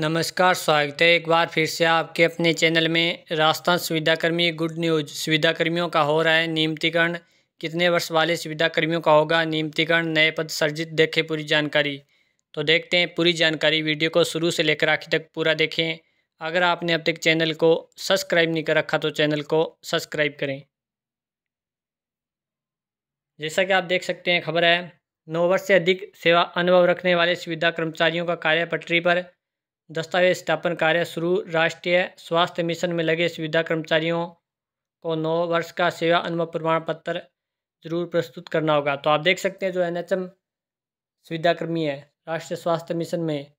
नमस्कार स्वागत है एक बार फिर से आपके अपने चैनल में राजस्थान सुविधाकर्मी गुड न्यूज सुविधाकर्मियों का हो रहा है नियमितीकरण कितने वर्ष वाले सुविधाकर्मियों का होगा नियमितीकरण नए पद सर्जित देखें पूरी जानकारी तो देखते हैं पूरी जानकारी वीडियो को शुरू से लेकर आखिर तक पूरा देखें अगर आपने अब तक चैनल को सब्सक्राइब नहीं कर रखा तो चैनल को सब्सक्राइब करें जैसा कि आप देख सकते हैं खबर है नौ वर्ष से अधिक सेवा अनुभव रखने वाले सुविधा कर्मचारियों का कार्य पटरी पर दस्तावेज स्थापन कार्य शुरू राष्ट्रीय स्वास्थ्य मिशन में लगे सुविधा कर्मचारियों को नौ वर्ष का सेवा अनुभव प्रमाण पत्र जरूर प्रस्तुत करना होगा तो आप देख सकते हैं जो एन एच एम सुविधाकर्मी है राष्ट्रीय स्वास्थ्य मिशन में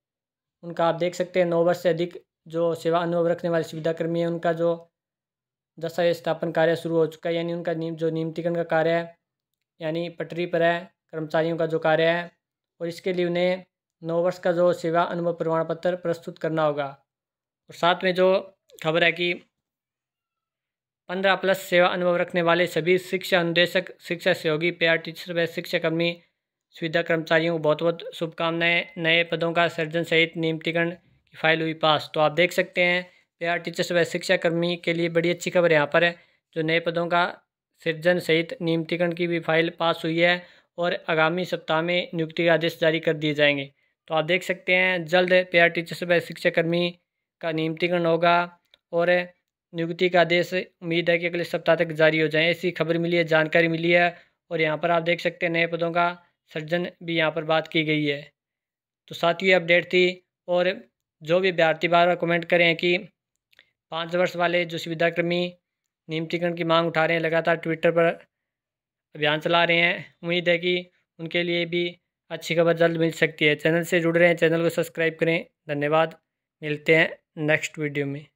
उनका आप देख सकते हैं नौ वर्ष से अधिक जो सेवा अनुभव रखने वाले सुविधाकर्मी है उनका जो दस्तावेज स्थापन कार्य शुरू हो चुका है यानी उनका नियम जो नियमितीकरण का कार्य है यानी पटरी पर है कर्मचारियों का जो कार्य है और इसके लिए उन्हें नौ वर्ष का जो सेवा अनुभव प्रमाण पत्र प्रस्तुत करना होगा और साथ में जो खबर है कि पंद्रह प्लस सेवा अनुभव रखने वाले सभी शिक्षा अनुदेशक शिक्षा सहयोगी आर टीचर व शिक्षा कर्मी सुविधा कर्मचारियों को बहुत बहुत शुभकामनाएं नए पदों का सृजन सहित नियमितीकरण की फाइल हुई पास तो आप देख सकते हैं आर टीचर्स व शिक्षा कर्मी के लिए बड़ी अच्छी खबर यहाँ पर है जो नए पदों का सृजन सहित नियमितीकरण की भी फाइल पास हुई है और आगामी सप्ताह में नियुक्ति के आदेश जारी कर दिए जाएंगे तो आप देख सकते हैं जल्द आर टीचर से शिक्षाकर्मी का नियमितीकरण होगा और नियुक्ति का आदेश उम्मीद है कि अगले सप्ताह तक जारी हो जाए ऐसी खबर मिली है जानकारी मिली है और यहाँ पर आप देख सकते हैं नए पदों का सर्जन भी यहाँ पर बात की गई है तो साथ ही अपडेट थी और जो भी अभ्यार्थी बार बार कमेंट करें कि पाँच वर्ष वाले जो सुविधाकर्मी नियमितीकरण की मांग उठा रहे हैं लगातार ट्विटर पर अभियान चला रहे हैं उम्मीद है कि उनके लिए भी अच्छी खबर जल्द मिल सकती है चैनल से जुड़ रहे हैं चैनल को सब्सक्राइब करें धन्यवाद मिलते हैं नेक्स्ट वीडियो में